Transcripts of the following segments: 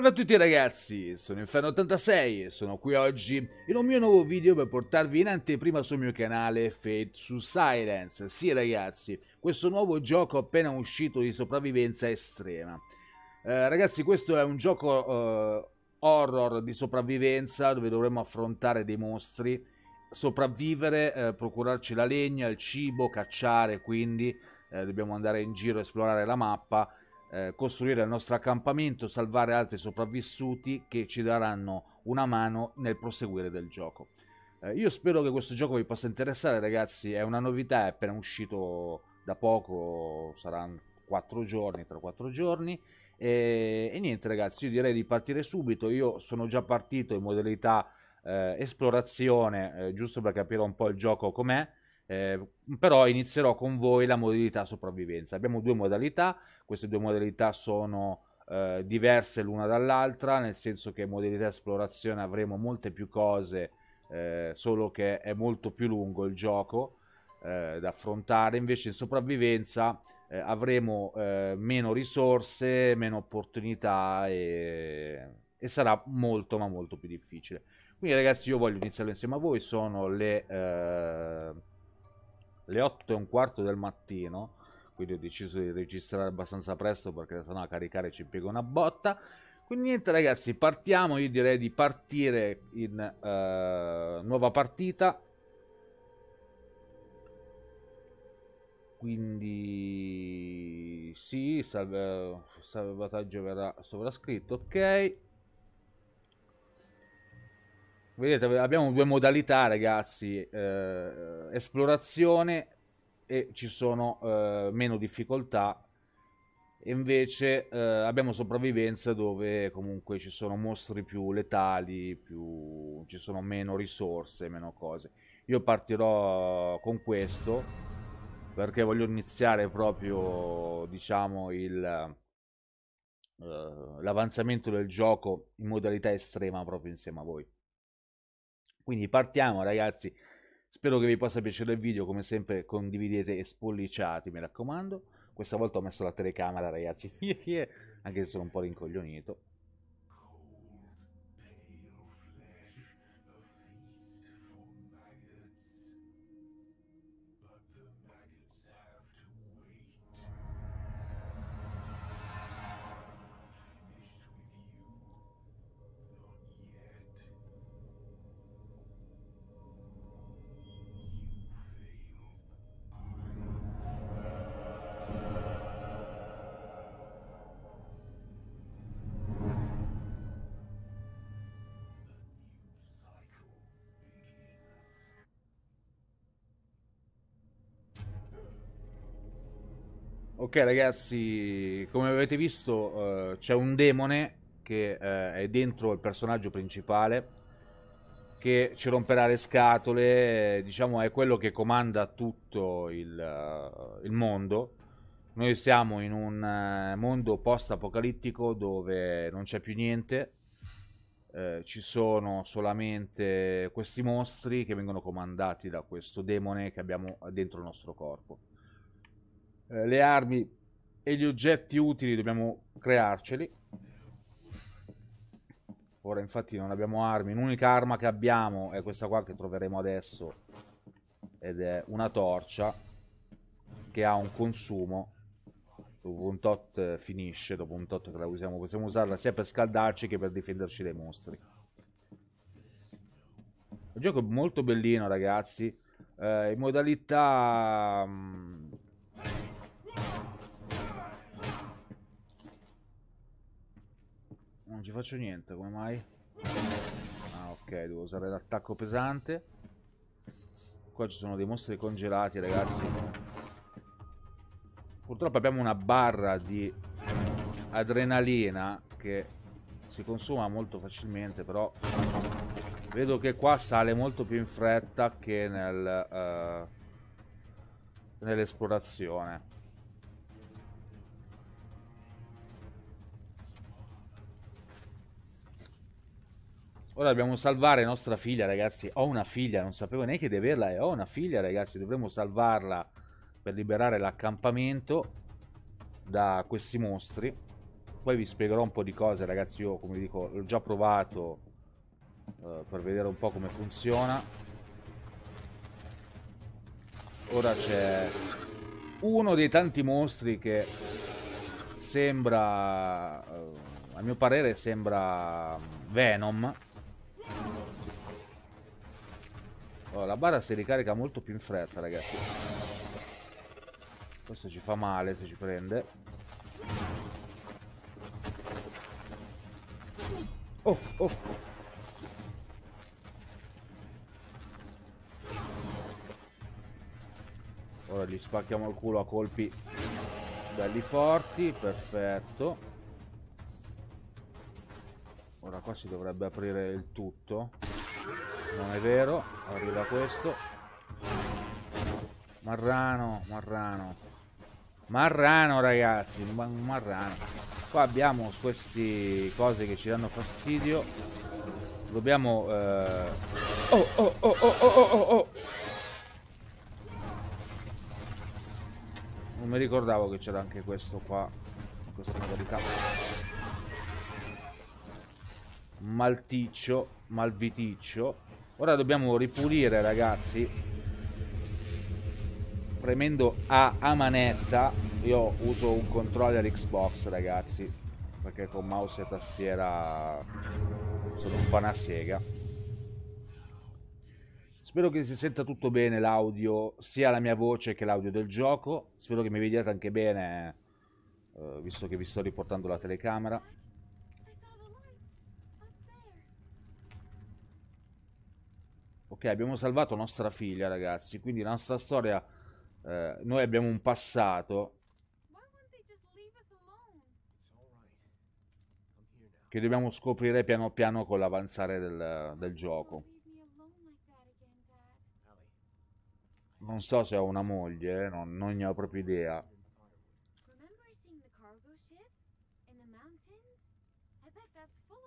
Salve a tutti ragazzi, sono Inferno86 e sono qui oggi in un mio nuovo video per portarvi in anteprima sul mio canale Fate su Silence. Sì ragazzi, questo nuovo gioco appena uscito di sopravvivenza estrema. Eh, ragazzi questo è un gioco eh, horror di sopravvivenza dove dovremo affrontare dei mostri, sopravvivere, eh, procurarci la legna, il cibo, cacciare quindi, eh, dobbiamo andare in giro a esplorare la mappa eh, costruire il nostro accampamento, salvare altri sopravvissuti che ci daranno una mano nel proseguire del gioco. Eh, io spero che questo gioco vi possa interessare, ragazzi. È una novità, è appena uscito da poco, saranno 4 giorni, tra 4 giorni. E, e, niente, ragazzi, io direi di partire subito. Io sono già partito in modalità eh, esplorazione, eh, giusto per capire un po' il gioco com'è. Eh, però inizierò con voi la modalità sopravvivenza. Abbiamo due modalità, queste due modalità sono eh, diverse l'una dall'altra, nel senso che modalità esplorazione avremo molte più cose, eh, solo che è molto più lungo il gioco eh, da affrontare, invece in sopravvivenza eh, avremo eh, meno risorse, meno opportunità e, e sarà molto ma molto più difficile. Quindi ragazzi io voglio iniziare insieme a voi, sono le le 8 e un quarto del mattino, quindi ho deciso di registrare abbastanza presto perché sennò a caricare ci impiego una botta. Quindi niente ragazzi, partiamo, io direi di partire in eh, nuova partita. Quindi sì, salve, salvataggio verrà sovrascritto, ok. Vedete, abbiamo due modalità, ragazzi, eh, esplorazione e ci sono eh, meno difficoltà. e Invece eh, abbiamo sopravvivenza dove comunque ci sono mostri più letali, più... ci sono meno risorse, meno cose. Io partirò con questo perché voglio iniziare proprio, diciamo, il eh, l'avanzamento del gioco in modalità estrema proprio insieme a voi. Quindi partiamo ragazzi, spero che vi possa piacere il video, come sempre condividete e spolliciate, mi raccomando. Questa volta ho messo la telecamera ragazzi, anche se sono un po' rincoglionito. Ok ragazzi, come avete visto eh, c'è un demone che eh, è dentro il personaggio principale che ci romperà le scatole, diciamo è quello che comanda tutto il, uh, il mondo. Noi siamo in un uh, mondo post-apocalittico dove non c'è più niente, eh, ci sono solamente questi mostri che vengono comandati da questo demone che abbiamo dentro il nostro corpo. Eh, le armi e gli oggetti utili dobbiamo crearceli. Ora infatti non abbiamo armi, l'unica arma che abbiamo è questa qua che troveremo adesso ed è una torcia che ha un consumo dopo un tot eh, finisce, dopo un tot che la usiamo, possiamo usarla sia per scaldarci che per difenderci dai mostri. Il gioco è molto bellino ragazzi, eh, in modalità mm, non ci faccio niente, come mai? Ah ok, devo usare l'attacco pesante. Qua ci sono dei mostri congelati, ragazzi. Purtroppo abbiamo una barra di adrenalina che si consuma molto facilmente, però vedo che qua sale molto più in fretta che nel, uh, nell'esplorazione. Ora dobbiamo salvare nostra figlia, ragazzi. Ho una figlia, non sapevo neanche di averla. E eh. ho una figlia, ragazzi. Dovremmo salvarla per liberare l'accampamento da questi mostri. Poi vi spiegherò un po' di cose, ragazzi. Io, come vi dico, l'ho già provato eh, per vedere un po' come funziona. Ora c'è uno dei tanti mostri che sembra... Eh, a mio parere sembra mm, Venom Oh, la barra si ricarica molto più in fretta, ragazzi. Questo ci fa male se ci prende. Oh, oh. Ora gli spacchiamo il culo a colpi belli forti, perfetto ora qua si dovrebbe aprire il tutto non è vero arriva questo marrano marrano marrano ragazzi marrano qua abbiamo queste cose che ci danno fastidio dobbiamo eh... Oh, oh oh oh oh oh oh oh non mi ricordavo che c'era anche questo qua questa modalità malticcio, malviticcio. Ora dobbiamo ripulire, ragazzi. Premendo A a manetta, io uso un controller Xbox, ragazzi, perché con mouse e tastiera sono un panasega. Spero che si senta tutto bene l'audio, sia la mia voce che l'audio del gioco. Spero che mi vediate anche bene, eh, visto che vi sto riportando la telecamera. Ok, abbiamo salvato nostra figlia, ragazzi. Quindi la nostra storia... Eh, noi abbiamo un passato che dobbiamo scoprire piano piano con l'avanzare del, del, gioco. Non so se ho una moglie, eh, non, non ne ho proprio idea.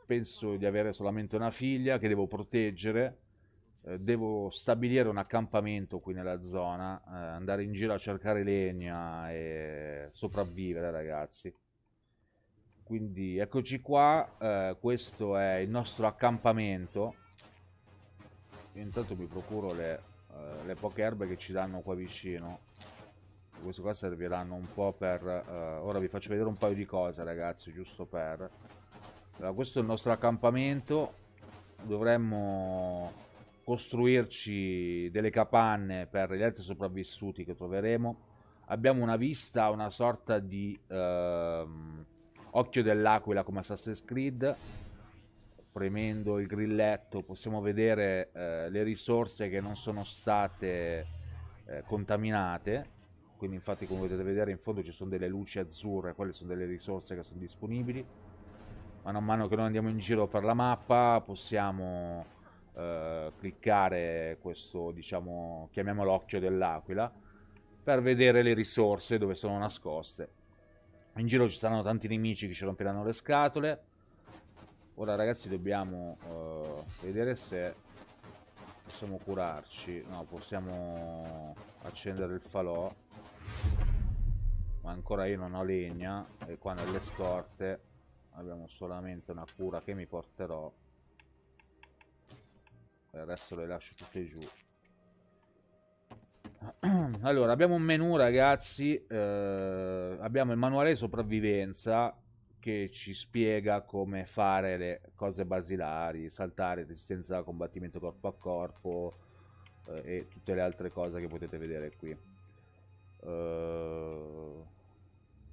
Penso di avere solamente una figlia che devo proteggere. Eh, devo stabilire un accampamento qui nella zona, eh, andare in giro a cercare legna e sopravvivere ragazzi. Quindi eccoci qua, eh, questo è il nostro accampamento. Io intanto mi procuro le, eh, le poche erbe che ci danno qua vicino questo qua serviranno un po' per... Uh, ora vi faccio vedere un paio di cose ragazzi, giusto per... Allora, questo è il nostro accampamento, dovremmo costruirci delle capanne per gli altri sopravvissuti che troveremo. Abbiamo una vista, una sorta di ehm, occhio dell'aquila come Assassin's Creed. Premendo il grilletto possiamo vedere eh, le risorse che non sono state eh, contaminate. Quindi infatti come potete vedere in fondo ci sono delle luci azzurre, quelle sono delle risorse che sono disponibili. Man mano che noi andiamo in giro per la mappa possiamo eh, cliccare questo, diciamo, chiamiamolo occhio dell'aquila, per vedere le risorse dove sono nascoste. In giro ci saranno tanti nemici che ci romperanno le scatole. Ora ragazzi dobbiamo eh, vedere se possiamo curarci. No, possiamo accendere il falò. Ma ancora io non ho legna e qua nelle scorte abbiamo solamente una cura che mi porterò eh, adesso le lascio tutte giù allora abbiamo un menu ragazzi eh, abbiamo il manuale di sopravvivenza che ci spiega come fare le cose basilari saltare resistenza a combattimento corpo a corpo eh, e tutte le altre cose che potete vedere qui eh,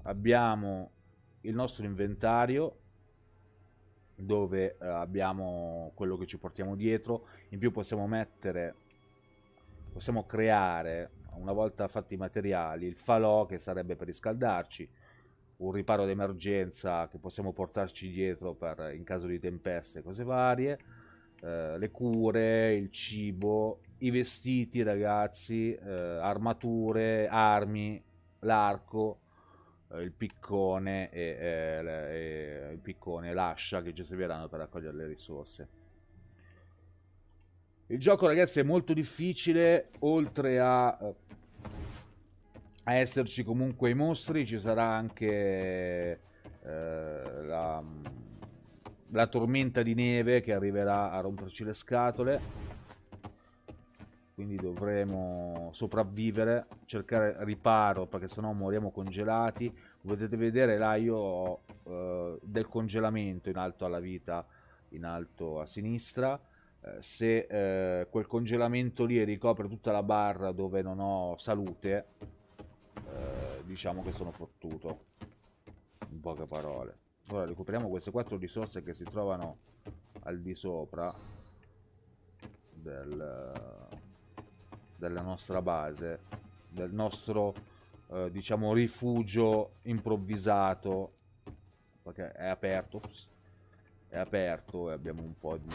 abbiamo il nostro inventario dove eh, abbiamo quello che ci portiamo dietro in più possiamo mettere possiamo creare una volta fatti i materiali il falò che sarebbe per riscaldarci un riparo d'emergenza che possiamo portarci dietro per, in caso di tempeste cose varie eh, le cure il cibo i vestiti ragazzi eh, armature armi l'arco eh, il piccone e, e, e il piccone l'ascia che ci serviranno per raccogliere le risorse. Il gioco ragazzi è molto difficile, oltre a, eh, a esserci comunque i mostri ci sarà anche eh, la, la tormenta di neve che arriverà a romperci le scatole quindi dovremo sopravvivere, cercare riparo perché sennò moriamo congelati. potete vedere là io ho eh, del congelamento in alto alla vita, in alto a sinistra. Eh, se eh, quel congelamento lì ricopre tutta la barra dove non ho salute, eh, diciamo che sono fottuto. In poche parole. Ora recuperiamo queste quattro risorse che si trovano al di sopra del della nostra base, del nostro, eh, diciamo, rifugio improvvisato, perché è aperto, ups, è aperto e abbiamo un po' di,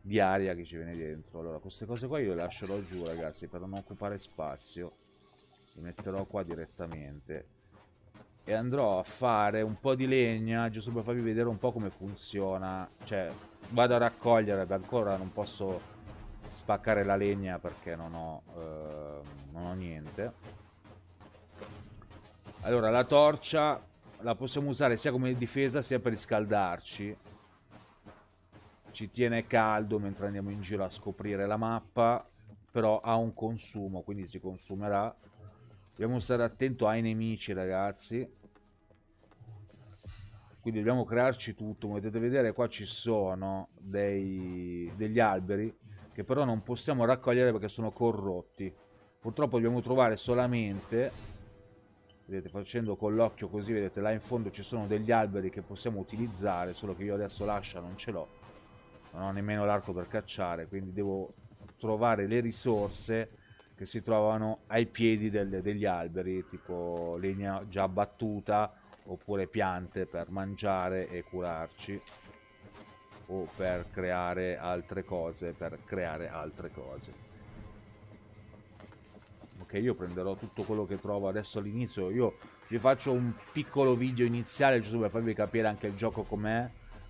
di aria che ci viene dentro. Allora, queste cose qua io le lascerò giù, ragazzi, per non occupare spazio. Le metterò qua direttamente e andrò a fare un po' di legna giusto per farvi vedere un po' come funziona cioè vado a raccogliere ancora non posso spaccare la legna perché non ho, eh, non ho niente. Allora, la torcia la possiamo usare sia come difesa sia per riscaldarci. Ci tiene caldo mentre andiamo in giro a scoprire la mappa, però ha un consumo, quindi si consumerà. Dobbiamo stare attento ai nemici, ragazzi. Quindi dobbiamo crearci tutto, come potete vedere qua ci sono dei, degli alberi che però non possiamo raccogliere perché sono corrotti. Purtroppo dobbiamo trovare solamente, vedete facendo con l'occhio così, vedete là in fondo ci sono degli alberi che possiamo utilizzare, solo che io adesso l'ascia non ce l'ho, non ho nemmeno l'arco per cacciare, quindi devo trovare le risorse che si trovano ai piedi del, degli alberi, tipo legna già battuta oppure piante per mangiare e curarci o per creare altre cose, per creare altre cose. Ok, io prenderò tutto quello che trovo adesso all'inizio, io vi faccio un piccolo video iniziale giusto per farvi capire anche il gioco com'è.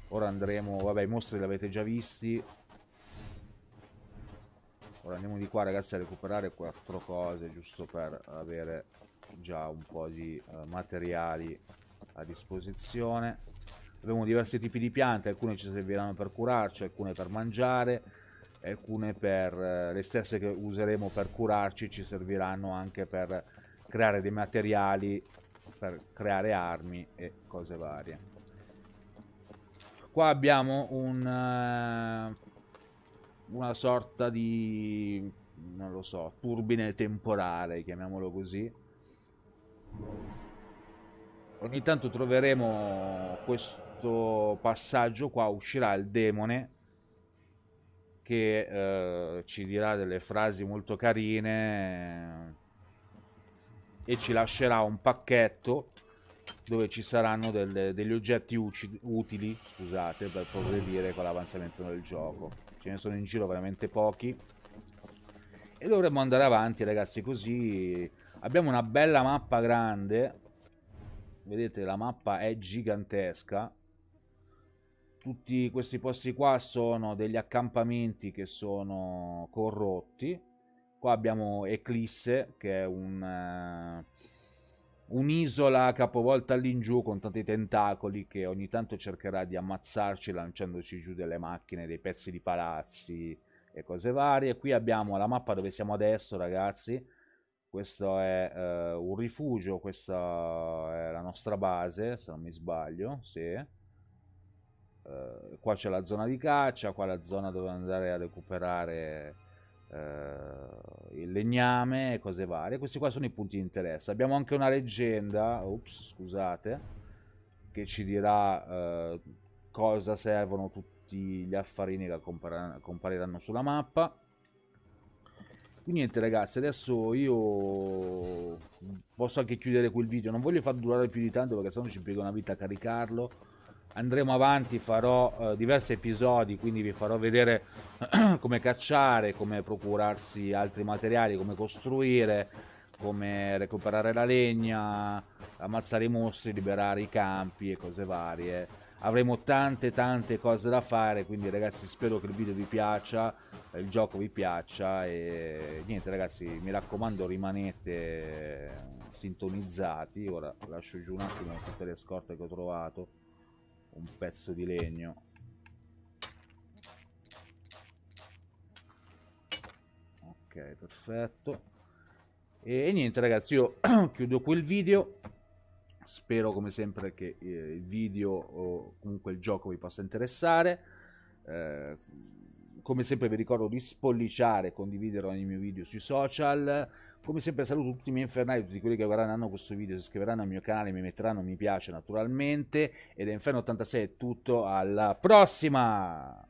Ora andremo, vabbè i mostri li avete già visti. Ora andiamo di qua ragazzi a recuperare quattro cose giusto per avere già un po' di uh, materiali a disposizione. Abbiamo diversi tipi di piante, alcune ci serviranno per curarci, alcune per mangiare, alcune per eh, le stesse che useremo per curarci ci serviranno anche per creare dei materiali, per creare armi e cose varie. Qua abbiamo un, eh, una sorta di, non lo so, turbine temporale, chiamiamolo così. Ogni tanto troveremo questo questo passaggio qua uscirà il demone che eh, ci dirà delle frasi molto carine e ci lascerà un pacchetto dove ci saranno del, degli oggetti utili scusate, per progredire con l'avanzamento del gioco. Ce ne sono in giro veramente pochi. E dovremmo andare avanti ragazzi così. Abbiamo una bella mappa grande. Vedete la mappa è gigantesca tutti questi posti qua sono degli accampamenti che sono corrotti. Qua abbiamo Eclisse, che è un, uh, un'isola capovolta all'ingiù con tanti tentacoli che ogni tanto cercherà di ammazzarci lanciandoci giù delle macchine, dei pezzi di palazzi e cose varie. Qui abbiamo la mappa dove siamo adesso, ragazzi. Questo è uh, un rifugio, questa è la nostra base, se non mi sbaglio, sì eh, qua c'è la zona di caccia, qua la zona dove andare a recuperare eh, il legname e cose varie. Questi qua sono i punti di interesse. Abbiamo anche una leggenda, ups, scusate, che ci dirà eh, cosa servono tutti gli affarini che compariranno sulla mappa. niente ragazzi, adesso io posso anche chiudere quel video, non voglio far durare più di tanto perché sennò ci impiega una vita a caricarlo andremo avanti, farò eh, diversi episodi, quindi vi farò vedere come cacciare, come procurarsi altri materiali, come costruire, come recuperare la legna, ammazzare i mostri, liberare i campi e cose varie. Avremo tante tante cose da fare, quindi ragazzi spero che il video vi piaccia, il gioco vi piaccia e niente ragazzi mi raccomando rimanete sintonizzati. Ora lascio giù un attimo tutte le scorte che ho trovato un pezzo di legno ok perfetto e, e niente ragazzi io chiudo qui il video spero come sempre che eh, il video o comunque il gioco vi possa interessare eh, come sempre vi ricordo di spolliciare e condividere ogni mio video sui social. Come sempre saluto tutti i miei infernali, tutti quelli che guarderanno questo video, si iscriveranno al mio canale, mi metteranno mi piace naturalmente. Ed è Inferno 86 è tutto, alla prossima!